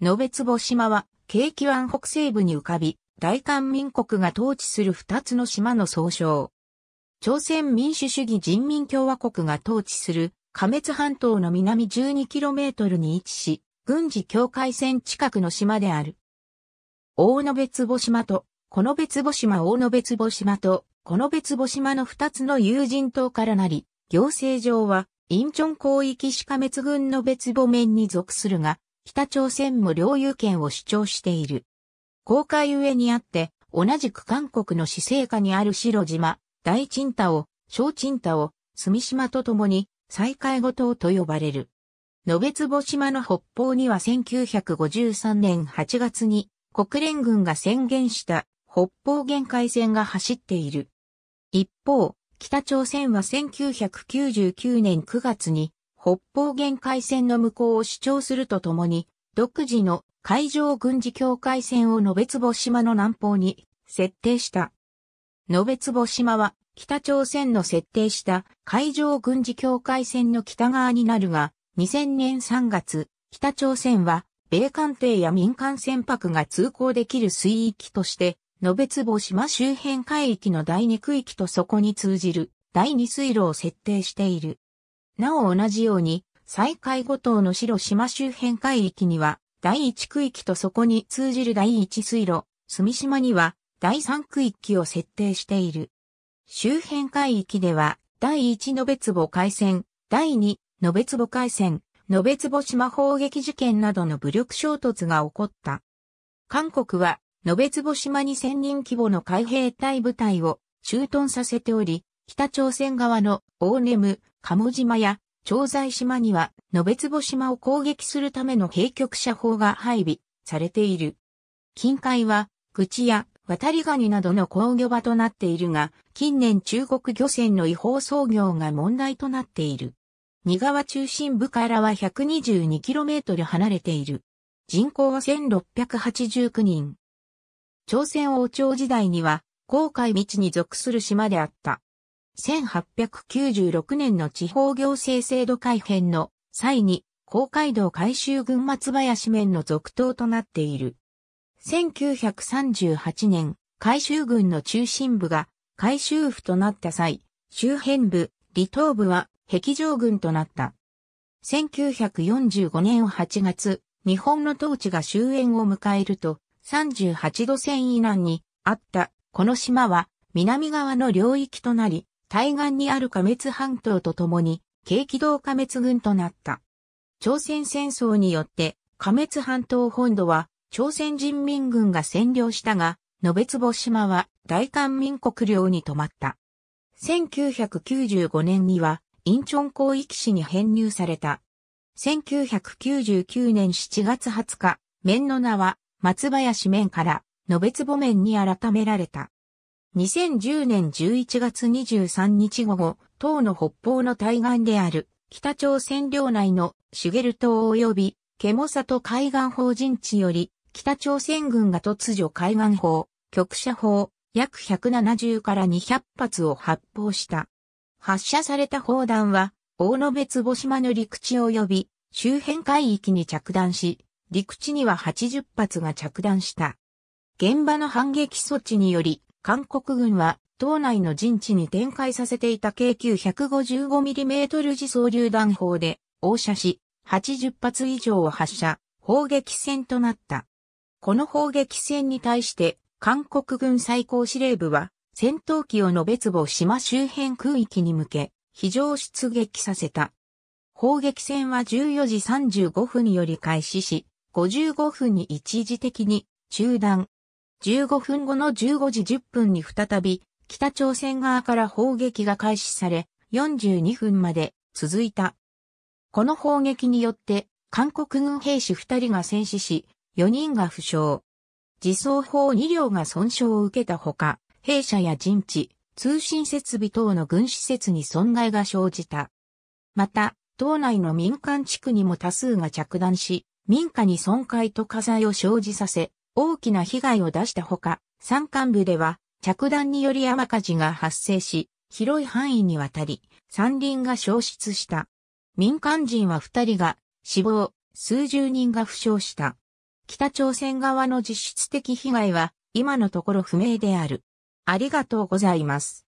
延坪島は、京畿湾北西部に浮かび、大韓民国が統治する二つの島の総称。朝鮮民主主義人民共和国が統治する、加滅半島の南 12km に位置し、軍事境界線近くの島である。大延坪島と、この別坪島大延坪島と、この別坪島の二つの有人島からなり、行政上は、インチョン広域し加滅軍の別母面に属するが、北朝鮮も領有権を主張している。公海上にあって、同じく韓国の市政下にある白島、大鎮太を、小鎮太を、住島とともに、再海後島と呼ばれる。野別坪島の北方には1953年8月に国連軍が宣言した北方限界線が走っている。一方、北朝鮮は1999年9月に北方限界線の無効を主張するとともに、独自の海上軍事境界線を延坪島の南方に設定した。延坪島は北朝鮮の設定した海上軍事境界線の北側になるが、2000年3月、北朝鮮は米艦艇や民間船舶が通行できる水域として、延坪島周辺海域の第2区域とそこに通じる第2水路を設定している。なお同じように、再開後島の白島周辺海域には、第一区域とそこに通じる第一水路、住島には、第三区域を設定している。周辺海域では、第一延別母海戦、第二延別母海戦、延別母島砲撃事件などの武力衝突が起こった。韓国は、延別母島に1000人規模の海兵隊部隊を駐屯させており、北朝鮮側の大根ム、鴨島や長在島には、野別坪島を攻撃するための兵局射砲が配備されている。近海は、口や渡りガニなどの工業場となっているが、近年中国漁船の違法操業が問題となっている。二川中心部からは 122km 離れている。人口は1689人。朝鮮王朝時代には、航海道に属する島であった。1896年の地方行政制度改編の際に、公会堂改修群松林面の続投となっている。1938年、改修群の中心部が改修府となった際、周辺部、離島部は壁上群となった。1945年8月、日本の統治が終焉を迎えると、38度線以南にあったこの島は南側の領域となり、対岸にある加滅半島と共に、軽機動加滅軍となった。朝鮮戦争によって、加滅半島本土は、朝鮮人民軍が占領したが、延坪島は大韓民国領に泊まった。1995年には、インチョン広域市に編入された。1999年7月20日、面の名は松林面から延坪面に改められた。2010年11月23日午後、党の北方の対岸である北朝鮮領内のシゲル島及びケモサト海岸法人地より北朝鮮軍が突如海岸法、局射砲、約170から200発を発砲した。発射された砲弾は、大野別母島の陸地及び周辺海域に着弾し、陸地には80発が着弾した。現場の反撃措置により、韓国軍は、島内の陣地に展開させていた k 級 155mm 自走榴弾砲で、応射し、80発以上を発射、砲撃戦となった。この砲撃戦に対して、韓国軍最高司令部は、戦闘機を延べ坪島周辺空域に向け、非常出撃させた。砲撃戦は14時35分により開始し、55分に一時的に中断、15分後の15時10分に再び、北朝鮮側から砲撃が開始され、42分まで続いた。この砲撃によって、韓国軍兵士2人が戦死し、4人が負傷。自走砲2両が損傷を受けたほか、兵舎や陣地、通信設備等の軍施設に損害が生じた。また、島内の民間地区にも多数が着弾し、民家に損壊と火災を生じさせ、大きな被害を出したほか、山間部では着弾により山火事が発生し、広い範囲にわたり山林が消失した。民間人は2人が死亡、数十人が負傷した。北朝鮮側の実質的被害は今のところ不明である。ありがとうございます。